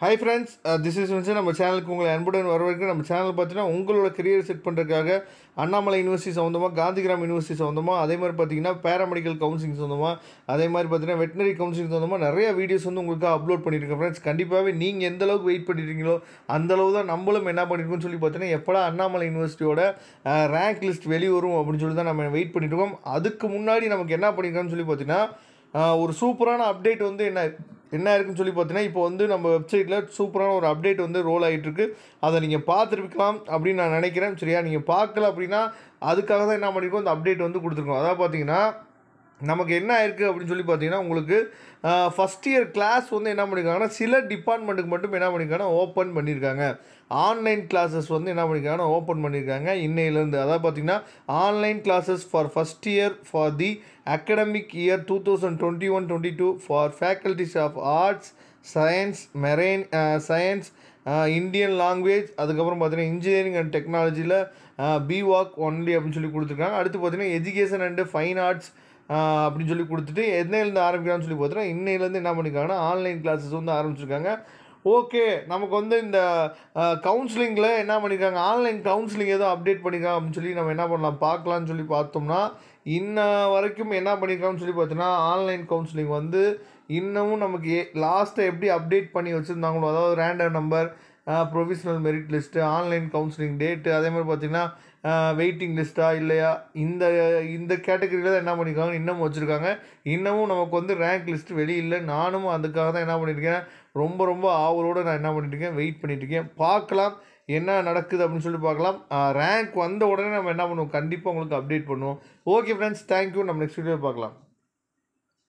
hi friends this is வந்து நம்ம சேனலுக்கு உங்களை அன்புடன் வரவேற்க நம்ம சேனல் பார்த்தீங்கன்னா உங்களோட கரியர் செட் பண்ணுறதுக்காக அண்ணாமலை யூனிவர்சிட்டி சம்மந்தமாக காந்திகிராம் யூனிவர்சிட்டி சம்மந்தமாக அதே மாதிரி பார்த்தீங்கன்னா பேராமெடிக்கல் கவுன்சிலிங் சம்மந்தமாக அதே மாதிரி பார்த்தீங்கன்னா வெட்டினரி கவுன்சிலிங் சம்மந்தமாக நிறைய வீடியோஸ் வந்து உங்களுக்கு அப்லோட் பண்ணியிருக்கேன் ஃப்ரெண்ட்ஸ் கண்டிப்பாகவே நீங்கள் எந்த அளவுக்கு வெயிட் பண்ணியிருக்கீங்களோ அந்தளவு தான் நம்மளும் என்ன பண்ணியிருக்கோம்னு சொல்லி பார்த்தீங்கன்னா எப்படா அண்ணாமலை யூனிவர்சிட்டியோட ரேங்க் லிஸ்ட் வெளிவரும் அப்படின்னு சொல்லி தான் நம்ம வெயிட் பண்ணிட்டு இருக்கோம் அதுக்கு முன்னாடி நமக்கு என்ன பண்ணியிருக்கோம்னு சொல்லி பார்த்தீங்கன்னா uh, ஒரு சூப்பரான அப்டேட் வந்து என்ன என்ன இருக்குன்னு சொல்லி பார்த்தீங்கன்னா இப்போ வந்து நம்ம வெப்சைட்டில் சூப்பரான ஒரு அப்டேட் வந்து ரோல் ஆகிட்டுருக்கு அதை நீங்கள் பார்த்துருக்கலாம் அப்படின்னு நான் நினைக்கிறேன் சரியா நீங்கள் பார்க்கல அப்படின்னா அதுக்காக தான் என்ன பண்ணியிருக்கோம் அந்த அப்டேட் வந்து கொடுத்துருக்கோம் அதாவது பார்த்தீங்கன்னா நமக்கு என்ன ஆயிருக்கு அப்படின்னு சொல்லி பார்த்தீங்கன்னா உங்களுக்கு ஃபஸ்ட் இயர் கிளாஸ் வந்து என்ன பண்ணியிருக்காங்கன்னா சில டிபார்ட்மெண்ட்டுக்கு மட்டும் என்ன பண்ணியிருக்காங்கன்னா ஓப்பன் பண்ணியிருக்காங்க ஆன்லைன் கிளாஸஸ் வந்து என்ன பண்ணியிருக்காங்கன்னா ஓப்பன் பண்ணியிருக்காங்க இன்னையிலேருந்து அதாவது பார்த்திங்கன்னா online classes for first year for the academic year two thousand twenty one twenty two for faculties of arts science marine science Indian language அதுக்கப்புறம் பார்த்தீங்கன்னா இன்ஜினியரிங் அண்ட் டெக்னாலஜியில் பிவாக் ஒன்லி அப்படின்னு சொல்லி கொடுத்துருக்காங்க அடுத்து பார்த்தீங்கன்னா எஜுகேஷன் அண்டு ஃபைன் ஆர்ட்ஸ் அப்படின்னு சொல்லி கொடுத்துட்டு என்னையிலேருந்து ஆரம்பிக்கலாம்னு சொல்லி பார்த்தோன்னா இன்னையிலேருந்து என்ன பண்ணியிருக்காங்கன்னா ஆன்லைன் கிளாஸஸ் வந்து ஆரம்பிச்சிருக்காங்க ஓகே நமக்கு வந்து இந்த கவுன்சிலிங்கில் என்ன பண்ணியிருக்காங்க ஆன்லைன் கவுன்சிலிங் எதுவும் அப்டேட் பண்ணிக்கலாம் அப்படின்னு சொல்லி நம்ம என்ன பண்ணலாம் பார்க்கலான்னு சொல்லி பார்த்தோம்னா இன்ன வரைக்கும் என்ன பண்ணியிருக்காங்கன்னு சொல்லி பார்த்தோன்னா ஆன்லைன் கவுன்சிலிங் வந்து இன்னமும் நமக்கு லாஸ்ட்டை எப்படி அப்டேட் பண்ணி வச்சுருந்தாங்களோ அதாவது random number professional merit list online counselling date அதே மாதிரி பார்த்திங்கன்னா வெயிட்டிங் லிஸ்ட்டா இல்லையா இந்த இந்த கேட்டகரியில் தான் என்ன பண்ணியிருக்காங்க இன்னமும் வச்சுருக்காங்க இன்னமும் நமக்கு வந்து ரேங்க் லிஸ்ட் வெளியில் நானும் அதுக்காக தான் என்ன பண்ணியிருக்கேன் ரொம்ப ரொம்ப ஆவலோடு நான் என்ன பண்ணிட்டுருக்கேன் வெயிட் பண்ணிட்டுருக்கேன் பார்க்கலாம் என்ன நடக்குது அப்படின்னு சொல்லி பார்க்கலாம் ரேங்க் வந்த உடனே நம்ம என்ன பண்ணுவோம் கண்டிப்பாக உங்களுக்கு அப்டேட் பண்ணுவோம் ஓகே ஃப்ரெண்ட்ஸ் தேங்க்யூ நம்ம நெக்ஸ்ட் வீடியோ பார்க்கலாம்